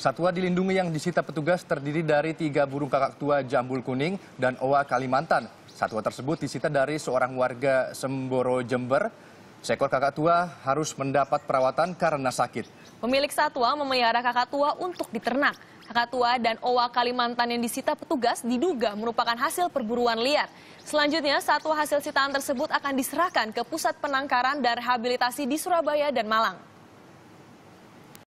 Satwa dilindungi yang disita petugas terdiri dari tiga burung kakak tua jambul kuning dan owa Kalimantan. Satwa tersebut disita dari seorang warga Semboro Jember. Seekor kakak tua harus mendapat perawatan karena sakit. Pemilik satwa memelihara kakak tua untuk diternak. Kakak tua dan owa Kalimantan yang disita petugas diduga merupakan hasil perburuan liar. Selanjutnya, satwa hasil sitaan tersebut akan diserahkan ke Pusat Penangkaran dan Rehabilitasi di Surabaya dan Malang.